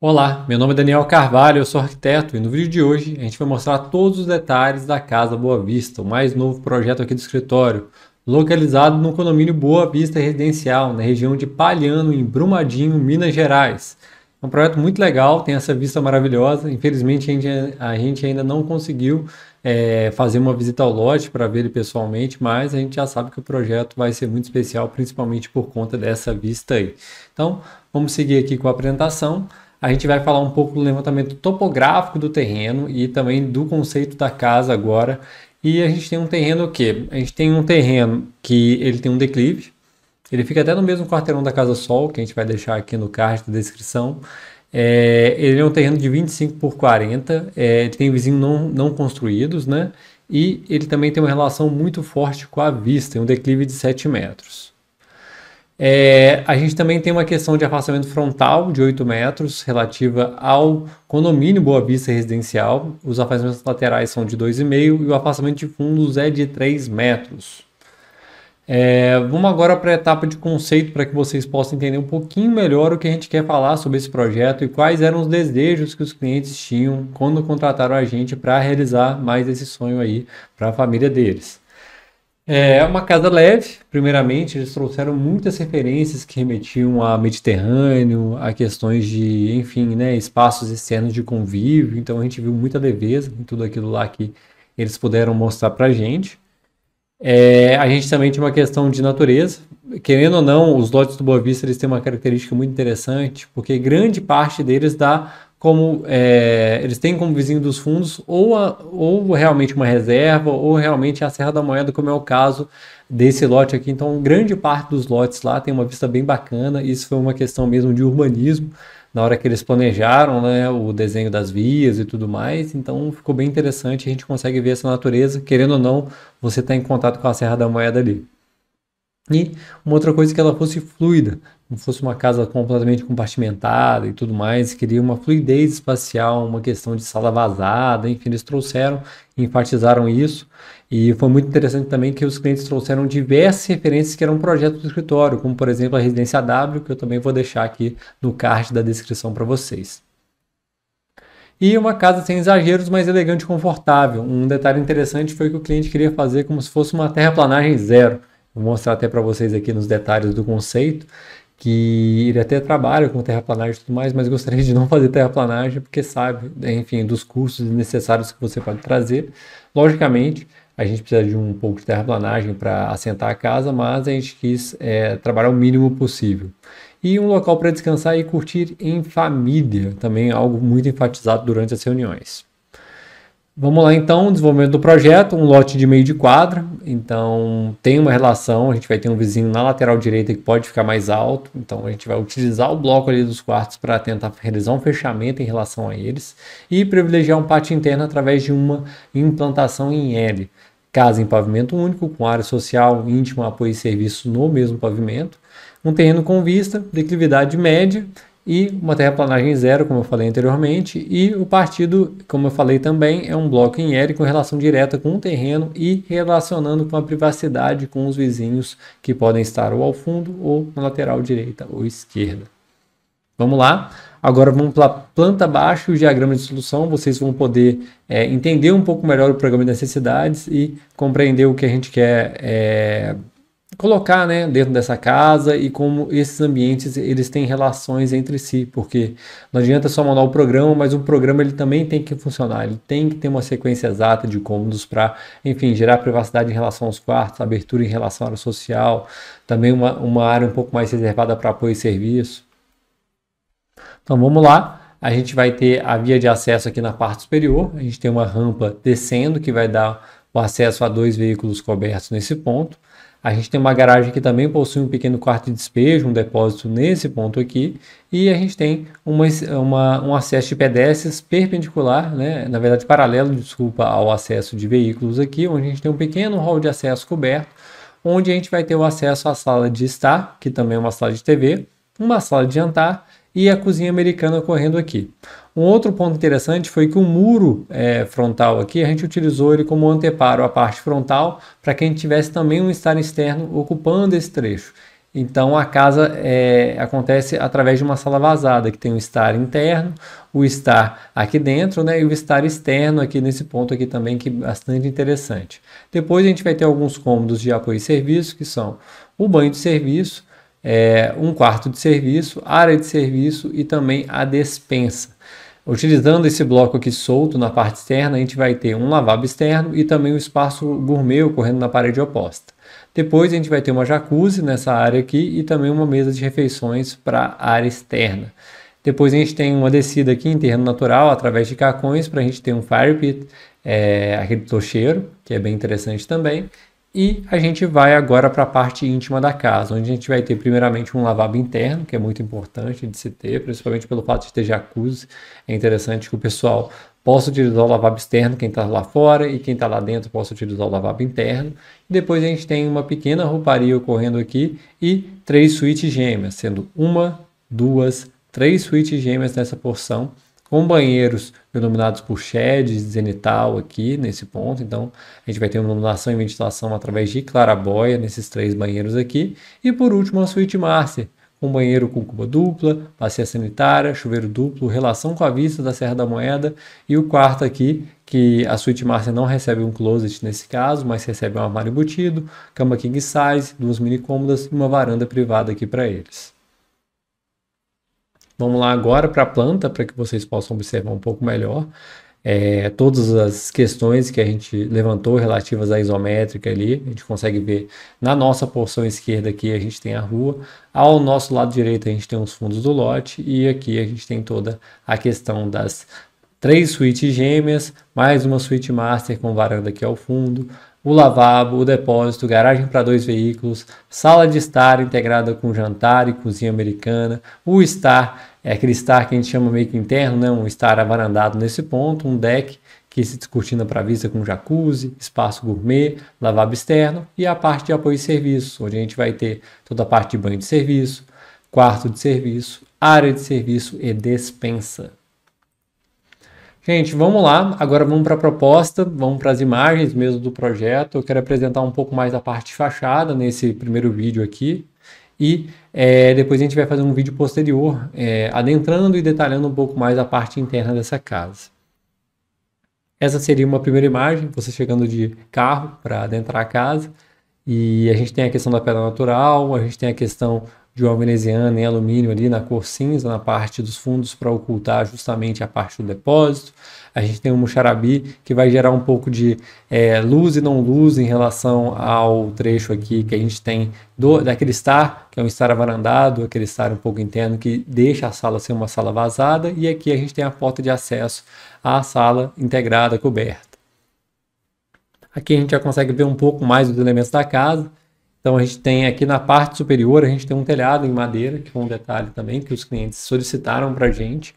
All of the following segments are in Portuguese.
Olá, meu nome é Daniel Carvalho, eu sou arquiteto e no vídeo de hoje a gente vai mostrar todos os detalhes da Casa Boa Vista, o mais novo projeto aqui do escritório, localizado no condomínio Boa Vista Residencial, na região de Palhano, em Brumadinho, Minas Gerais. É um projeto muito legal, tem essa vista maravilhosa, infelizmente a gente, a gente ainda não conseguiu é, fazer uma visita ao lote para ver ele pessoalmente, mas a gente já sabe que o projeto vai ser muito especial, principalmente por conta dessa vista aí. Então, vamos seguir aqui com a apresentação a gente vai falar um pouco do levantamento topográfico do terreno e também do conceito da casa agora. E a gente tem um terreno que a gente tem um terreno que ele tem um declive. Ele fica até no mesmo quarteirão da Casa Sol, que a gente vai deixar aqui no card da descrição. É, ele é um terreno de 25 por 40, é, ele tem vizinhos não, não construídos, né? E ele também tem uma relação muito forte com a vista, tem um declive de 7 metros. É, a gente também tem uma questão de afastamento frontal de 8 metros relativa ao condomínio Boa Vista Residencial. Os afastamentos laterais são de 2,5 e o afastamento de fundos é de 3 metros. É, vamos agora para a etapa de conceito para que vocês possam entender um pouquinho melhor o que a gente quer falar sobre esse projeto e quais eram os desejos que os clientes tinham quando contrataram a gente para realizar mais esse sonho aí para a família deles. É, é uma casa leve, primeiramente, eles trouxeram muitas referências que remetiam a Mediterrâneo, a questões de, enfim, né, espaços externos de convívio, então a gente viu muita leveza em tudo aquilo lá que eles puderam mostrar pra gente. É, a gente também tinha uma questão de natureza, querendo ou não, os lotes do Boa Vista eles têm uma característica muito interessante, porque grande parte deles dá como é, eles têm como vizinho dos fundos ou, a, ou realmente uma reserva ou realmente a Serra da Moeda, como é o caso desse lote aqui. Então, grande parte dos lotes lá tem uma vista bem bacana. Isso foi uma questão mesmo de urbanismo na hora que eles planejaram né, o desenho das vias e tudo mais. Então, ficou bem interessante. A gente consegue ver essa natureza, querendo ou não, você está em contato com a Serra da Moeda ali. E uma outra coisa é que ela fosse fluida, não fosse uma casa completamente compartimentada e tudo mais, queria uma fluidez espacial, uma questão de sala vazada, enfim, eles trouxeram, enfatizaram isso. E foi muito interessante também que os clientes trouxeram diversas referências que eram projetos do escritório, como por exemplo a residência W, que eu também vou deixar aqui no card da descrição para vocês e uma casa sem exageros, mas elegante e confortável. Um detalhe interessante foi que o cliente queria fazer como se fosse uma terraplanagem zero. Vou mostrar até para vocês aqui nos detalhes do conceito, que ele até trabalha com terraplanagem e tudo mais, mas gostaria de não fazer terraplanagem porque sabe, enfim, dos custos necessários que você pode trazer. Logicamente, a gente precisa de um pouco de terraplanagem para assentar a casa, mas a gente quis é, trabalhar o mínimo possível. E um local para descansar e curtir em família, também algo muito enfatizado durante as reuniões. Vamos lá então, desenvolvimento do projeto, um lote de meio de quadra, então tem uma relação, a gente vai ter um vizinho na lateral direita que pode ficar mais alto, então a gente vai utilizar o bloco ali dos quartos para tentar realizar um fechamento em relação a eles e privilegiar um pátio interno através de uma implantação em L, casa em pavimento único, com área social, íntima, apoio e serviço no mesmo pavimento, um terreno com vista, declividade média, e uma terraplanagem zero, como eu falei anteriormente, e o partido, como eu falei também, é um bloco em L com relação direta com o terreno e relacionando com a privacidade com os vizinhos que podem estar ou ao fundo ou na lateral direita ou esquerda. Vamos lá? Agora vamos para planta baixa e o diagrama de solução. Vocês vão poder é, entender um pouco melhor o programa de necessidades e compreender o que a gente quer é, colocar né, dentro dessa casa e como esses ambientes eles têm relações entre si, porque não adianta só mandar o programa, mas o programa ele também tem que funcionar, ele tem que ter uma sequência exata de cômodos para, enfim, gerar privacidade em relação aos quartos, abertura em relação à área social, também uma, uma área um pouco mais reservada para apoio e serviço. Então vamos lá a gente vai ter a via de acesso aqui na parte superior, a gente tem uma rampa descendo que vai dar o acesso a dois veículos cobertos nesse ponto. A gente tem uma garagem que também possui um pequeno quarto de despejo, um depósito nesse ponto aqui, e a gente tem uma, uma, um acesso de pedestres perpendicular, né? na verdade paralelo, desculpa, ao acesso de veículos aqui, onde a gente tem um pequeno hall de acesso coberto, onde a gente vai ter o acesso à sala de estar, que também é uma sala de TV, uma sala de jantar e a cozinha americana correndo aqui. Um outro ponto interessante foi que o muro é, frontal aqui, a gente utilizou ele como anteparo à parte frontal para que a gente tivesse também um estar externo ocupando esse trecho. Então a casa é, acontece através de uma sala vazada, que tem o estar interno, o estar aqui dentro né, e o estar externo aqui nesse ponto aqui também, que é bastante interessante. Depois a gente vai ter alguns cômodos de apoio e serviço, que são o banho de serviço, é, um quarto de serviço, área de serviço e também a despensa. Utilizando esse bloco aqui solto na parte externa, a gente vai ter um lavabo externo e também um espaço gourmet ocorrendo na parede oposta. Depois a gente vai ter uma jacuzzi nessa área aqui e também uma mesa de refeições para a área externa. Depois a gente tem uma descida aqui em terreno natural através de cacões para a gente ter um fire pit, é, aquele tocheiro, que é bem interessante também. E a gente vai agora para a parte íntima da casa, onde a gente vai ter primeiramente um lavabo interno, que é muito importante de se ter, principalmente pelo fato de ter jacuzzi. É interessante que o pessoal possa utilizar o lavabo externo, quem está lá fora, e quem está lá dentro possa utilizar o lavabo interno. depois a gente tem uma pequena rouparia ocorrendo aqui e três suítes gêmeas, sendo uma, duas, três suítes gêmeas nessa porção com banheiros denominados por sheds zenital aqui nesse ponto. Então, a gente vai ter uma iluminação e ventilação através de clarabóia nesses três banheiros aqui. E por último, a suíte master, com banheiro com cuba dupla, bacia sanitária, chuveiro duplo, relação com a vista da Serra da Moeda. E o quarto aqui, que a suíte master não recebe um closet nesse caso, mas recebe um armário embutido, cama king size, duas mini cômodas e uma varanda privada aqui para eles. Vamos lá agora para a planta, para que vocês possam observar um pouco melhor. É, todas as questões que a gente levantou relativas à isométrica ali, a gente consegue ver na nossa porção esquerda aqui a gente tem a rua, ao nosso lado direito a gente tem os fundos do lote e aqui a gente tem toda a questão das três suítes gêmeas, mais uma suíte master com varanda aqui ao é fundo, o lavabo, o depósito, garagem para dois veículos, sala de estar integrada com jantar e cozinha americana, o estar, é aquele estar que a gente chama meio que interno, né? um estar avarandado nesse ponto, um deck que se descortina para vista com jacuzzi, espaço gourmet, lavabo externo e a parte de apoio e serviço, onde a gente vai ter toda a parte de banho de serviço, quarto de serviço, área de serviço e despensa. Gente, vamos lá. Agora vamos para a proposta, vamos para as imagens mesmo do projeto. Eu quero apresentar um pouco mais a parte de fachada nesse primeiro vídeo aqui. E é, depois a gente vai fazer um vídeo posterior, é, adentrando e detalhando um pouco mais a parte interna dessa casa. Essa seria uma primeira imagem, você chegando de carro para adentrar a casa. E a gente tem a questão da pedra natural, a gente tem a questão de uma veneziana em alumínio ali na cor cinza, na parte dos fundos, para ocultar justamente a parte do depósito. A gente tem um muxarabi que vai gerar um pouco de é, luz e não luz em relação ao trecho aqui que a gente tem do, daquele estar, que é um estar avarandado, aquele estar um pouco interno que deixa a sala ser uma sala vazada. E aqui a gente tem a porta de acesso à sala integrada, coberta. Aqui a gente já consegue ver um pouco mais dos elementos da casa. Então a gente tem aqui na parte superior, a gente tem um telhado em madeira, que foi um detalhe também que os clientes solicitaram para a gente,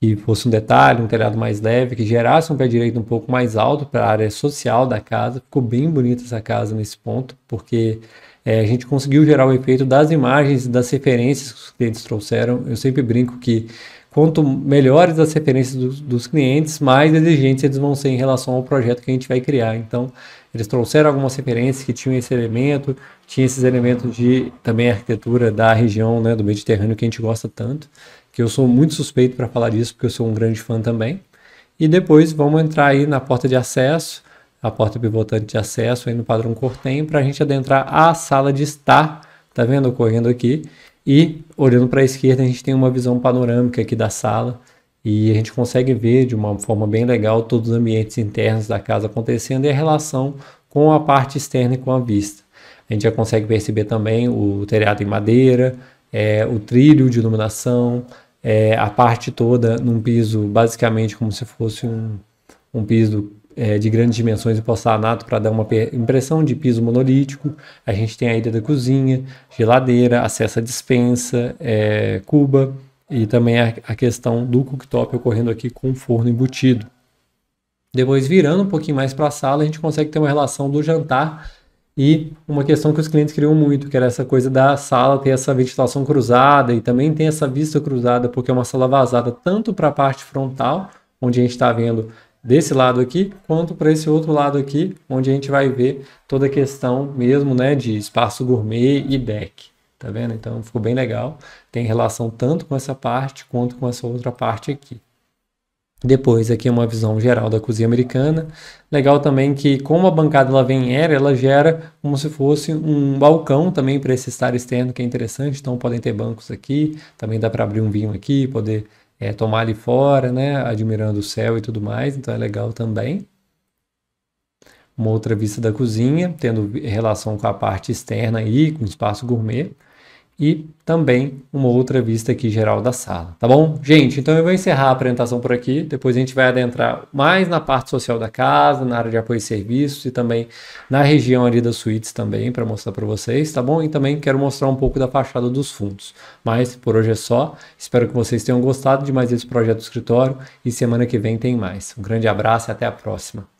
que fosse um detalhe, um telhado mais leve, que gerasse um pé direito um pouco mais alto para a área social da casa. Ficou bem bonita essa casa nesse ponto, porque é, a gente conseguiu gerar o efeito das imagens e das referências que os clientes trouxeram. Eu sempre brinco que quanto melhores as referências dos, dos, clientes, mais exigentes eles vão ser em relação ao projeto que a gente vai criar. Então, eles trouxeram algumas referências que tinham esse elemento, tinha esses elementos de também arquitetura da região né, do Mediterrâneo que a gente gosta tanto, que eu sou muito suspeito para falar disso, porque eu sou um grande fã também. E depois vamos entrar aí na porta de acesso, a porta pivotante de acesso aí no padrão Cortem, para a gente adentrar a sala de estar, tá vendo ocorrendo aqui, e olhando para a esquerda, a gente tem uma visão panorâmica aqui da sala e a gente consegue ver de uma forma bem legal todos os ambientes internos da casa acontecendo e a relação com a parte externa e com a vista. A gente já consegue perceber também o telhado em madeira, é, o trilho de iluminação, é, a parte toda num piso basicamente como se fosse um, um piso é, de grandes dimensões porcelanato para dar uma impressão de piso monolítico. A gente tem a ilha da cozinha, geladeira, acesso à dispensa, é, cuba e também a, a questão do cooktop ocorrendo aqui com o forno embutido. Depois, virando um pouquinho mais para a sala, a gente consegue ter uma relação do jantar e uma questão que os clientes queriam muito, que era essa coisa da sala ter essa ventilação cruzada e também ter essa vista cruzada, porque é uma sala vazada tanto para a parte frontal, onde a gente está vendo desse lado aqui, quanto para esse outro lado aqui, onde a gente vai ver toda a questão mesmo, né, de espaço gourmet e deck. Tá vendo? Então ficou bem legal. Tem relação tanto com essa parte quanto com essa outra parte aqui. Depois aqui uma visão geral da cozinha americana. Legal também que como a bancada ela vem aérea, ela gera como se fosse um balcão também para esse estar externo, que é interessante. Então podem ter bancos aqui, também dá para abrir um vinho aqui, poder é, tomar ali fora, né, admirando o céu e tudo mais, então é legal também. Uma outra vista da cozinha, tendo relação com a parte externa aí, com o espaço gourmet e também uma outra vista aqui geral da sala, tá bom? Gente, então eu vou encerrar a apresentação por aqui, depois a gente vai adentrar mais na parte social da casa, na área de apoio e serviços e também na região ali das suítes também para mostrar para vocês, tá bom? E também quero mostrar um pouco da fachada dos fundos. Mas por hoje é só, espero que vocês tenham gostado de mais esse projeto do escritório e semana que vem tem mais. Um grande abraço e até a próxima.